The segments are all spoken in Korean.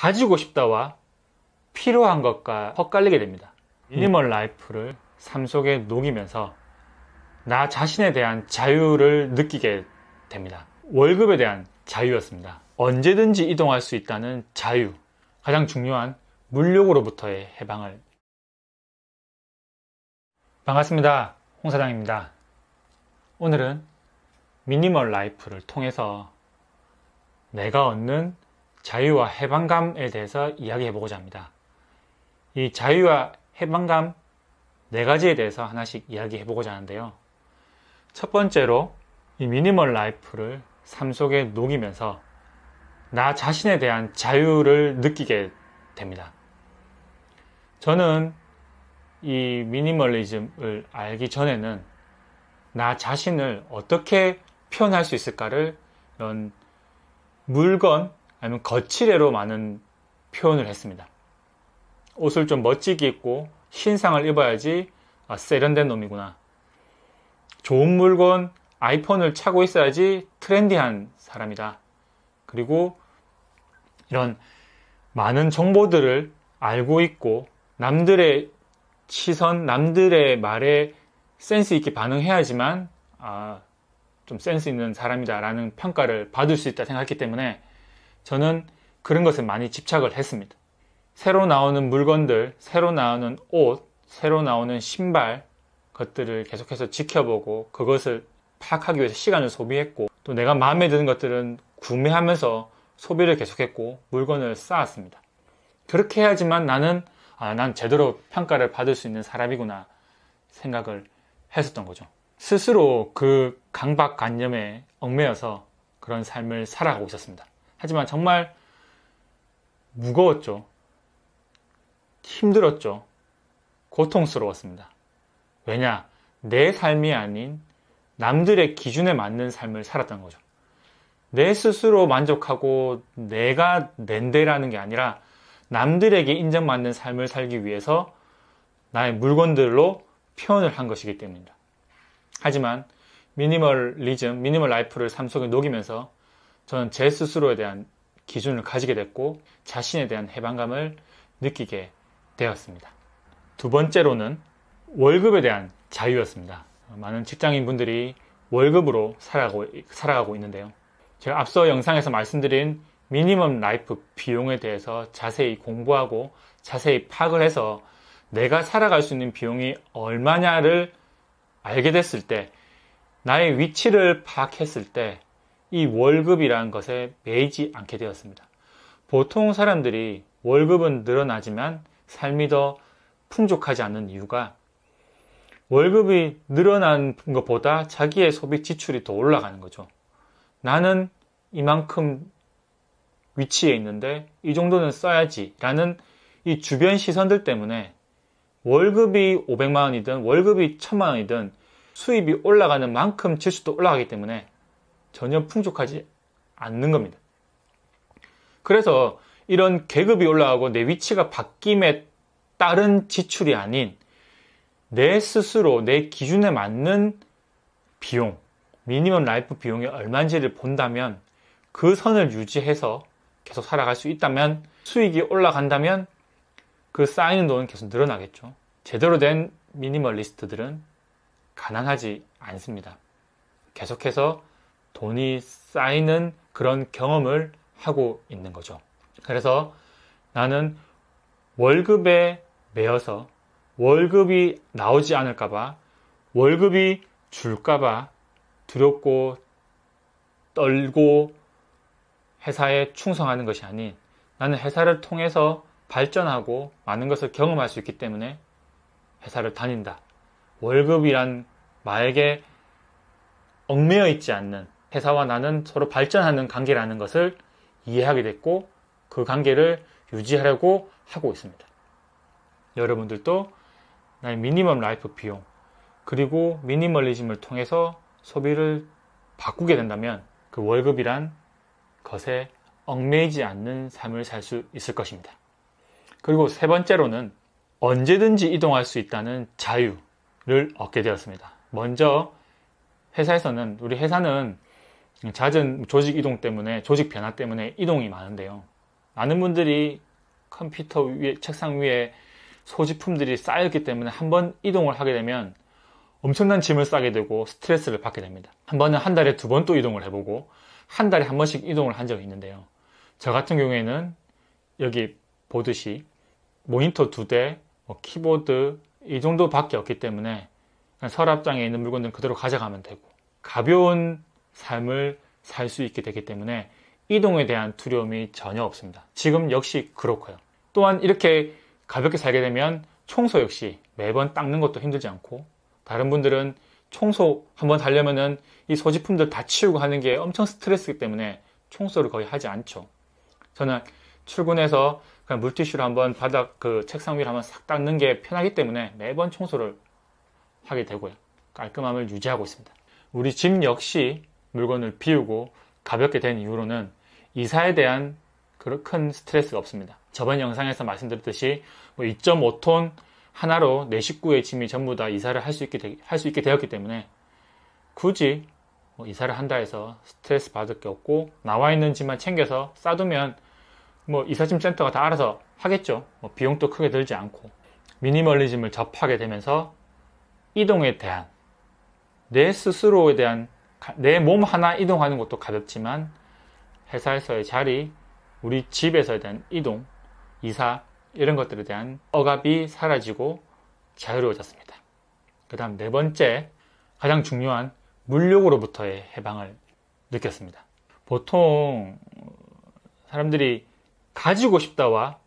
가지고 싶다와 필요한 것과 헛갈리게 됩니다. 미니멀 음. 라이프를 삶 속에 녹이면서 나 자신에 대한 자유를 느끼게 됩니다. 월급에 대한 자유였습니다. 언제든지 이동할 수 있다는 자유. 가장 중요한 물욕으로부터의 해방을. 반갑습니다. 홍 사장입니다. 오늘은 미니멀 라이프를 통해서 내가 얻는 자유와 해방감에 대해서 이야기해 보고자 합니다. 이 자유와 해방감 네 가지에 대해서 하나씩 이야기해 보고자 하는데요. 첫 번째로 이 미니멀 라이프를 삶 속에 녹이면서 나 자신에 대한 자유를 느끼게 됩니다. 저는 이 미니멀리즘을 알기 전에는 나 자신을 어떻게 표현할 수 있을까를 이런 물건 아니면 거칠애로 많은 표현을 했습니다. 옷을 좀 멋지게 입고 신상을 입어야지 아, 세련된 놈이구나. 좋은 물건, 아이폰을 차고 있어야지 트렌디한 사람이다. 그리고 이런 많은 정보들을 알고 있고 남들의 시선, 남들의 말에 센스 있게 반응해야지만 아, 좀 센스 있는 사람이다라는 평가를 받을 수 있다 생각했기 때문에 저는 그런 것에 많이 집착을 했습니다. 새로 나오는 물건들, 새로 나오는 옷, 새로 나오는 신발 것들을 계속해서 지켜보고 그것을 파악하기 위해서 시간을 소비했고 또 내가 마음에 드는 것들은 구매하면서 소비를 계속했고 물건을 쌓았습니다. 그렇게 해야지만 나는 아, 난 제대로 평가를 받을 수 있는 사람이구나 생각을 했었던 거죠. 스스로 그 강박관념에 얽매여서 그런 삶을 살아가고 있었습니다. 하지만 정말 무거웠죠. 힘들었죠. 고통스러웠습니다. 왜냐? 내 삶이 아닌 남들의 기준에 맞는 삶을 살았던 거죠. 내 스스로 만족하고 내가 낸데라는 게 아니라 남들에게 인정받는 삶을 살기 위해서 나의 물건들로 표현을 한 것이기 때문입니다. 하지만 미니멀리즘, 미니멀 라이프를 삶 속에 녹이면서 저는 제 스스로에 대한 기준을 가지게 됐고 자신에 대한 해방감을 느끼게 되었습니다. 두 번째로는 월급에 대한 자유였습니다. 많은 직장인 분들이 월급으로 살아가고, 살아가고 있는데요. 제가 앞서 영상에서 말씀드린 미니멈 라이프 비용에 대해서 자세히 공부하고 자세히 파악을 해서 내가 살아갈 수 있는 비용이 얼마냐를 알게 됐을 때 나의 위치를 파악했을 때이 월급이라는 것에 매이지 않게 되었습니다. 보통 사람들이 월급은 늘어나지만 삶이 더 풍족하지 않는 이유가 월급이 늘어난 것보다 자기의 소비 지출이 더 올라가는 거죠. 나는 이만큼 위치에 있는데 이 정도는 써야지 라는 이 주변 시선들 때문에 월급이 500만 원이든 월급이 1000만 원이든 수입이 올라가는 만큼 지출도 올라가기 때문에 전혀 풍족하지 않는 겁니다. 그래서 이런 계급이 올라가고 내 위치가 바뀜에 따른 지출이 아닌 내 스스로 내 기준에 맞는 비용, 미니멈 라이프 비용이 얼마인지를 본다면 그 선을 유지해서 계속 살아갈 수 있다면 수익이 올라간다면 그 쌓이는 돈은 계속 늘어나겠죠. 제대로 된 미니멀리스트들은 가난하지 않습니다. 계속해서 돈이 쌓이는 그런 경험을 하고 있는 거죠. 그래서 나는 월급에 매여서 월급이 나오지 않을까봐 월급이 줄까봐 두렵고 떨고 회사에 충성하는 것이 아닌 나는 회사를 통해서 발전하고 많은 것을 경험할 수 있기 때문에 회사를 다닌다. 월급이란 말에 게 얽매여 있지 않는 회사와 나는 서로 발전하는 관계라는 것을 이해하게 됐고 그 관계를 유지하려고 하고 있습니다. 여러분들도 나의 미니멈 라이프 비용 그리고 미니멀리즘을 통해서 소비를 바꾸게 된다면 그 월급이란 것에 얽매이지 않는 삶을 살 수 있을 것입니다. 그리고 세 번째로는 언제든지 이동할 수 있다는 자유를 얻게 되었습니다. 먼저 회사에서는 우리 회사는 잦은 조직 이동 때문에 조직 변화 때문에 이동이 많은데요. 많은 분들이 컴퓨터 위에 책상 위에 소지품들이 쌓였기 때문에 한번 이동을 하게 되면 엄청난 짐을 싸게 되고 스트레스를 받게 됩니다. 한 번은 한 달에 두 번 또 이동을 해보고 한 달에 한 번씩 이동을 한 적이 있는데요. 저 같은 경우에는 여기 보듯이 모니터 두 대, 뭐 키보드 이 정도밖에 없기 때문에 서랍장에 있는 물건들 그대로 가져가면 되고 가벼운 삶을 살 수 있게 되기 때문에 이동에 대한 두려움이 전혀 없습니다. 지금 역시 그렇고요. 또한 이렇게 가볍게 살게 되면 청소 역시 매번 닦는 것도 힘들지 않고 다른 분들은 청소 한번 하려면은 이 소지품들 다 치우고 하는 게 엄청 스트레스이기 때문에 청소를 거의 하지 않죠. 저는 출근해서 그냥 물티슈로 한번 바닥 그 책상 위를 한번 싹 닦는 게 편하기 때문에 매번 청소를 하게 되고요. 깔끔함을 유지하고 있습니다. 우리 집 역시 물건을 비우고 가볍게 된 이후로는 이사에 대한 큰 스트레스가 없습니다. 저번 영상에서 말씀드렸듯이 뭐 2.5톤 하나로 내 네 식구의 짐이 전부 다 이사를 할 수 있게, 할 수 있게 되었기 때문에 굳이 뭐 이사를 한다 해서 스트레스 받을 게 없고 나와 있는 짐만 챙겨서 싸두면 뭐 이사짐 센터가 다 알아서 하겠죠. 뭐 비용도 크게 들지 않고 미니멀리즘을 접하게 되면서 이동에 대한 내 스스로에 대한 내몸 하나 이동하는 것도 가볍지만 회사에서의 자리, 우리 집에서에 대한 이동, 이사 이런 것들에 대한 억압이 사라지고 자유로워졌습니다. 그 다음 네 번째 가장 중요한 물욕으로부터의 해방을 느꼈습니다. 보통 사람들이 가지고 싶다와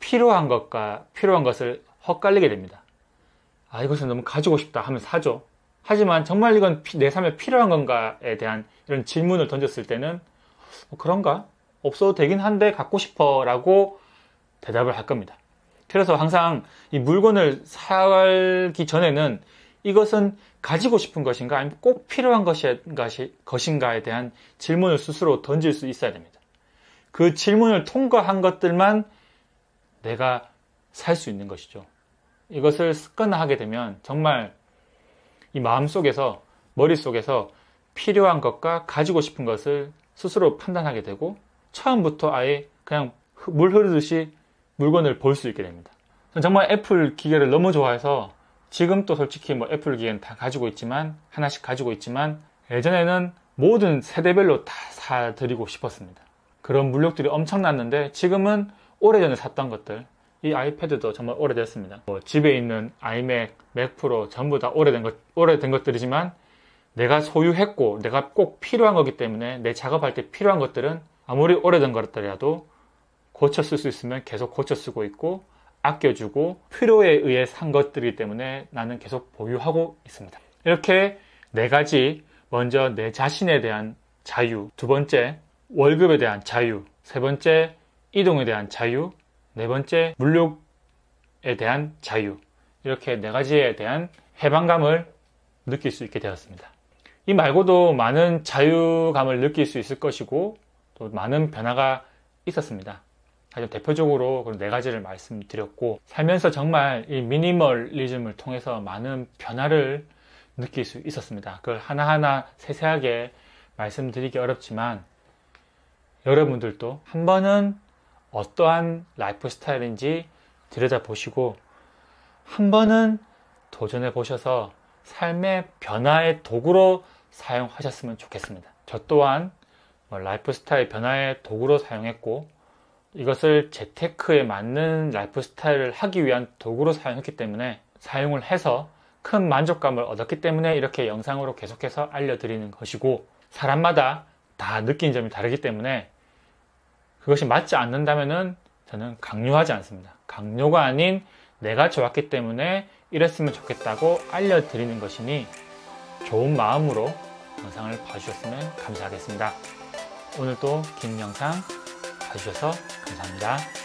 필요한 것과 필요한 것을 헛갈리게 됩니다. 아, 이것은 너무 가지고 싶다 하면 사죠. 하지만 정말 이건 내 삶에 필요한 건가에 대한 이런 질문을 던졌을 때는 뭐 그런가? 없어도 되긴 한데 갖고 싶어 라고 대답을 할 겁니다. 그래서 항상 이 물건을 사기 전에는 이것은 가지고 싶은 것인가 아니면 꼭 필요한 것인가에 대한 질문을 스스로 던질 수 있어야 됩니다. 그 질문을 통과한 것들만 내가 살 수 있는 것이죠. 이것을 습관화하게 되면 정말 이 마음속에서 머릿속에서 필요한 것과 가지고 싶은 것을 스스로 판단하게 되고 처음부터 아예 그냥 물 흐르듯이 물건을 볼 수 있게 됩니다. 정말 애플 기계를 너무 좋아해서 지금도 솔직히 뭐 애플 기계는 다 가지고 있지만 하나씩 가지고 있지만 예전에는 모든 세대별로 다 사드리고 싶었습니다. 그런 물력들이 엄청났는데 지금은 오래전에 샀던 것들 이 아이패드도 정말 오래됐습니다. 뭐 집에 있는 아이맥, 맥프로 전부 다 오래된 것 오래된 것들이지만 내가 소유했고 내가 꼭 필요한 거기 때문에 내 작업할 때 필요한 것들은 아무리 오래된 것들이라도 고쳐 쓸 수 있으면 계속 고쳐 쓰고 있고 아껴주고 필요에 의해 산 것들이기 때문에 나는 계속 보유하고 있습니다. 이렇게 네 가지 먼저 내 자신에 대한 자유, 두 번째 월급에 대한 자유, 세 번째 이동에 대한 자유, 네 번째, 물욕에 대한 자유. 이렇게 네 가지에 대한 해방감을 느낄 수 있게 되었습니다. 이 말고도 많은 자유감을 느낄 수 있을 것이고 또 많은 변화가 있었습니다. 아주 대표적으로 그런 네 가지를 말씀드렸고 살면서 정말 이 미니멀리즘을 통해서 많은 변화를 느낄 수 있었습니다. 그걸 하나하나 세세하게 말씀드리기 어렵지만 여러분들도 한 번은 어떠한 라이프 스타일인지 들여다보시고 한 번은 도전해 보셔서 삶의 변화의 도구로 사용하셨으면 좋겠습니다. 저 또한 뭐 라이프 스타일 변화의 도구로 사용했고 이것을 재테크에 맞는 라이프 스타일을 하기 위한 도구로 사용했기 때문에 사용을 해서 큰 만족감을 얻었기 때문에 이렇게 영상으로 계속해서 알려드리는 것이고 사람마다 다 느낀 점이 다르기 때문에 그것이 맞지 않는다면 저는 강요하지 않습니다. 강요가 아닌 내가 좋았기 때문에 이랬으면 좋겠다고 알려드리는 것이니 좋은 마음으로 영상을 봐주셨으면 감사하겠습니다. 오늘도 긴 영상 봐주셔서 감사합니다.